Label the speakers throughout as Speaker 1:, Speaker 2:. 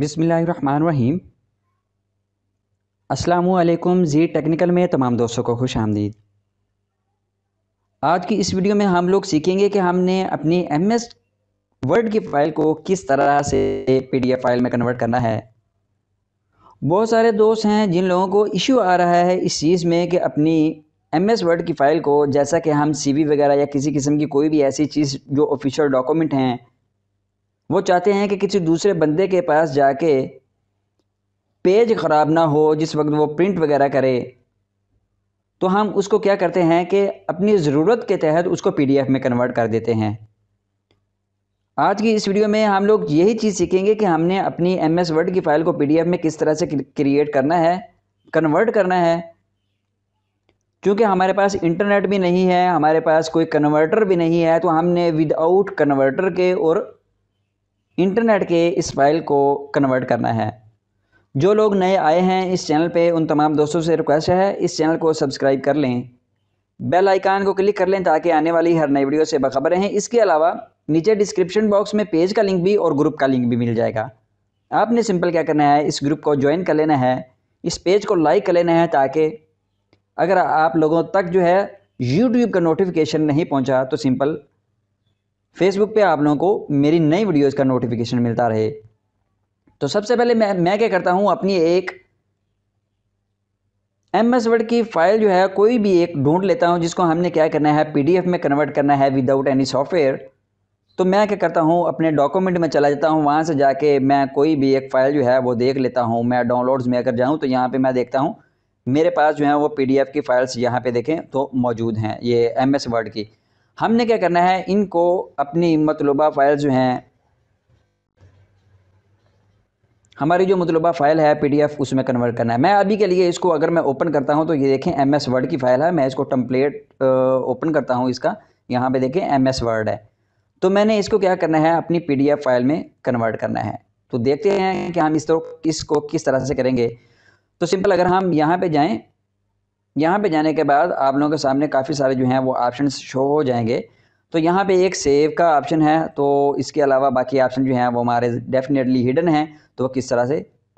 Speaker 1: बिसमीम असलकुम जी टेक्निकल में तमाम दोस्तों को खुश आमदीद आज की इस वीडियो में हम लोग सीखेंगे कि हमने अपनी एम एस वर्ड की फ़ाइल को किस तरह से पी डी एफ फाइल में कन्वर्ट करना है बहुत सारे दोस्त हैं जिन लोगों को इशू आ रहा है इस चीज़ में कि अपनी एम एस वर्ड की फ़ाइल को जैसा कि हम सी वी वगैरह या किसी किस्म की कोई भी ऐसी चीज़ जो ऑफिशियल डॉक्यूमेंट हैं वो चाहते हैं कि किसी दूसरे बंदे के पास जाके पेज ख़राब ना हो जिस वक्त वो प्रिंट वगैरह करे तो हम उसको क्या करते हैं कि अपनी ज़रूरत के तहत उसको पीडीएफ में कन्वर्ट कर देते हैं आज की इस वीडियो में हम लोग यही चीज़ सीखेंगे कि हमने अपनी एम एस वर्ड की फ़ाइल को पीडीएफ में किस तरह से क्रिएट करना है कन्वर्ट करना है क्योंकि हमारे पास इंटरनेट भी नहीं है हमारे पास कोई कन्वर्टर भी नहीं है तो हमने विदाउट कन्वर्टर के और इंटरनेट के इस फाइल को कन्वर्ट करना है जो लोग नए आए हैं इस चैनल पे उन तमाम दोस्तों से रिक्वेस्ट है इस चैनल को सब्सक्राइब कर लें बेल आइकान को क्लिक कर लें ताकि आने वाली हर नई वीडियो से बखबर रहें इसके अलावा नीचे डिस्क्रिप्शन बॉक्स में पेज का लिंक भी और ग्रुप का लिंक भी मिल जाएगा आपने सिंपल क्या करना है इस ग्रुप को ज्वाइन कर लेना है इस पेज को लाइक कर लेना है ताकि अगर आप लोगों तक जो है यूट्यूब का नोटिफिकेशन नहीं पहुँचा तो सिंपल फेसबुक पे आप लोगों को मेरी नई वीडियोस का नोटिफिकेशन मिलता रहे तो सबसे पहले मैं मैं क्या करता हूँ अपनी एक एम एस वर्ड की फाइल जो है कोई भी एक ढूंढ लेता हूँ जिसको हमने क्या करना है पी में कन्वर्ट करना है विदाउट एनी सॉफ्टवेयर तो मैं क्या करता हूँ अपने डॉक्यूमेंट में चला जाता हूँ वहाँ से जाके मैं कोई भी एक फ़ाइल जो है वो देख लेता हूँ मैं डाउनलोड्स में अगर जाऊँ तो यहाँ पे मैं देखता हूँ मेरे पास जो है वो पीडीएफ की फ़ाइल्स यहाँ पे देखें तो मौजूद हैं ये एम एस वर्ड की हमने क्या करना है इनको अपनी मतलूबा फ़ाइल जो हैं हमारी जो मतलूबा फ़ाइल है पीडीएफ उसमें कन्वर्ट करना है मैं अभी के लिए इसको अगर मैं ओपन करता हूँ तो ये देखें एम एस वर्ड की फ़ाइल है मैं इसको टम्पलेट ओपन करता हूँ इसका यहाँ पे देखें एम एस वर्ड है तो मैंने इसको क्या करना है अपनी पीडीएफ फ़ाइल में कन्वर्ट करना है तो देखते हैं कि हम इस तरह इसको किस तरह से करेंगे तो सिंपल अगर हम यहाँ पर जाएँ यहाँ पे जाने के बाद आप लोगों के सामने काफ़ी सारे जो हैं वो ऑप्शन शो हो जाएंगे तो यहाँ पे एक सेव का ऑप्शन है तो इसके अलावा बाकी ऑप्शन जो हैं वो हमारे डेफिनेटली हिडन हैं तो वो किस तरह से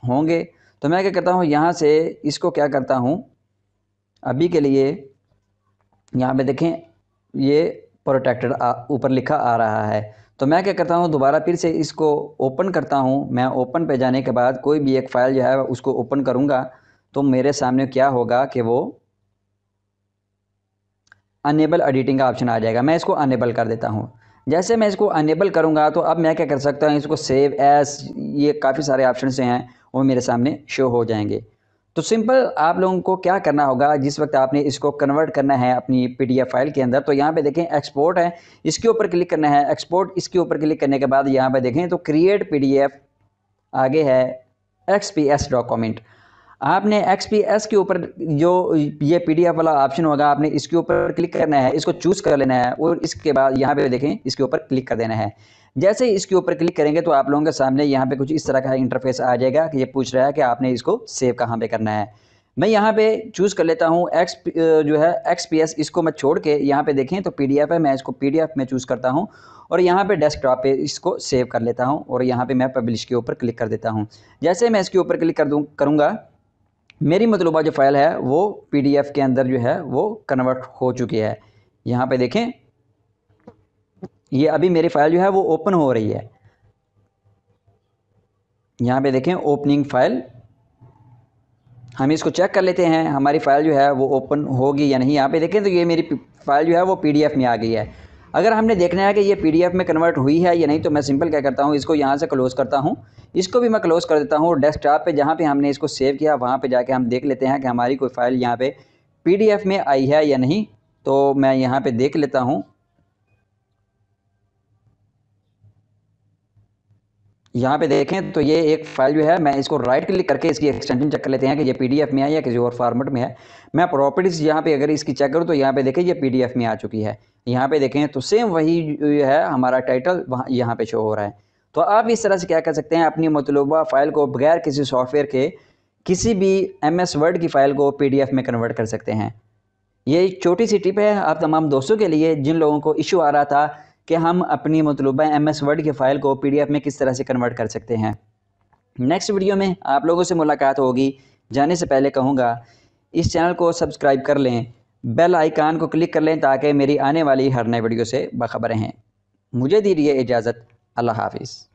Speaker 1: होंगे तो मैं क्या करता हूँ यहाँ से इसको क्या करता हूँ अभी के लिए यहाँ पे देखें ये प्रोटेक्टेड ऊपर लिखा आ रहा है तो मैं क्या करता हूँ दोबारा फिर से इसको ओपन करता हूँ मैं ओपन पे जाने के बाद कोई भी एक फ़ाइल जो है उसको ओपन करूँगा तो मेरे सामने क्या होगा कि वो अनेबल एडिटिंग का ऑप्शन आ जाएगा मैं इसको अनेबल कर देता हूँ जैसे मैं इसको अनेबल करूँगा तो अब मैं क्या कर सकता हूँ इसको सेव एस ये काफ़ी सारे ऑप्शन से हैं वो मेरे सामने शो हो जाएंगे तो सिंपल आप लोगों को क्या करना होगा जिस वक्त आपने इसको कन्वर्ट करना है अपनी पी फाइल के अंदर तो यहाँ पे देखें एक्सपोर्ट है इसके ऊपर क्लिक करना है एक्सपोर्ट इसके ऊपर क्लिक करने के बाद यहाँ पे देखें तो क्रिएट पी आगे है एक्स डॉक्यूमेंट आपने एक्स के ऊपर जो ये पी वाला ऑप्शन होगा आपने इसके ऊपर क्लिक करना है इसको चूज़ कर लेना है और इसके बाद यहाँ पे देखें इसके ऊपर क्लिक कर देना है जैसे ही इसके ऊपर क्लिक करेंगे तो आप लोगों के सामने यहाँ पे कुछ इस तरह का इंटरफेस आ जाएगा कि ये पूछ रहा है कि आपने इसको सेव कहाँ पे करना है मैं यहाँ पे चूज़ कर लेता हूँ एक्स जो है एक्स इसको मैं छोड़ के यहाँ पे देखें तो पी है मैं इसको पी में चूज़ करता हूँ और यहाँ पे डेस्कटॉप पे इसको सेव कर लेता हूँ और यहाँ पे मैं पब्लिश के ऊपर क्लिक कर देता हूँ जैसे मैं इसके ऊपर क्लिक कर दूँ करूँगा मेरी मतलूबा जो फ़ाइल है वो पी के अंदर जो है वो कन्वर्ट हो चुकी है यहाँ पर देखें ये अभी मेरी फ़ाइल जो है वो ओपन हो रही है यहाँ पे देखें ओपनिंग फ़ाइल हम इसको चेक कर लेते हैं हमारी फ़ाइल जो है वो ओपन होगी या नहीं यहाँ पे देखें तो ये मेरी फ़ाइल जो है वो पीडीएफ में आ गई है अगर हमने देखना है कि ये पीडीएफ में कन्वर्ट हुई है या नहीं तो मैं सिंपल क्या करता हूँ इसको यहाँ से क्लोज़ करता हूँ इसको भी मैं क्लोज़ कर देता हूँ डेस्कटॉप पे जहाँ पे हमने इसको सेव किया वहाँ पे जाके हम देख लेते हैं कि हमारी कोई फ़ाइल यहाँ पे पीडीएफ में आई है या नहीं तो मैं यहाँ पर देख लेता हूँ यहाँ पे देखें तो ये एक फाइल जो है मैं इसको राइट क्लिक करके इसकी एक्सटेंशन चेक कर लेते हैं कि ये पीडीएफ में है या किसी और फॉर्मेट में है मैं प्रॉपर्टीज़ यहाँ पे अगर इसकी चेक करूँ तो यहाँ पे देखें ये पीडीएफ में आ चुकी है यहाँ पे देखें तो सेम वही है हमारा टाइटल वहाँ यहाँ पर शो हो रहा है तो आप इस तरह से क्या कर सकते हैं अपनी मतलूबा फ़ाइल को बगैर किसी सॉफ्टवेयर के किसी भी एम एस वर्ड की फ़ाइल को पी डी एफ में कन्वर्ट कर सकते हैं ये एक छोटी सी टिप है आप तमाम दोस्तों के लिए जिन लोगों को इशू आ रहा था कि हम अपनी मतलूबा एम एस वर्ड के फ़ाइल को पी डी एफ में किस तरह से कन्वर्ट कर सकते हैं नेक्स्ट वीडियो में आप लोगों से मुलाकात होगी जाने से पहले कहूँगा इस चैनल को सब्सक्राइब कर लें बेल आइकान को क्लिक कर लें ताकि मेरी आने वाली हर नए वीडियो से बाखबर रहें मुझे दीजिए इजाज़त अल्लाह हाफिज़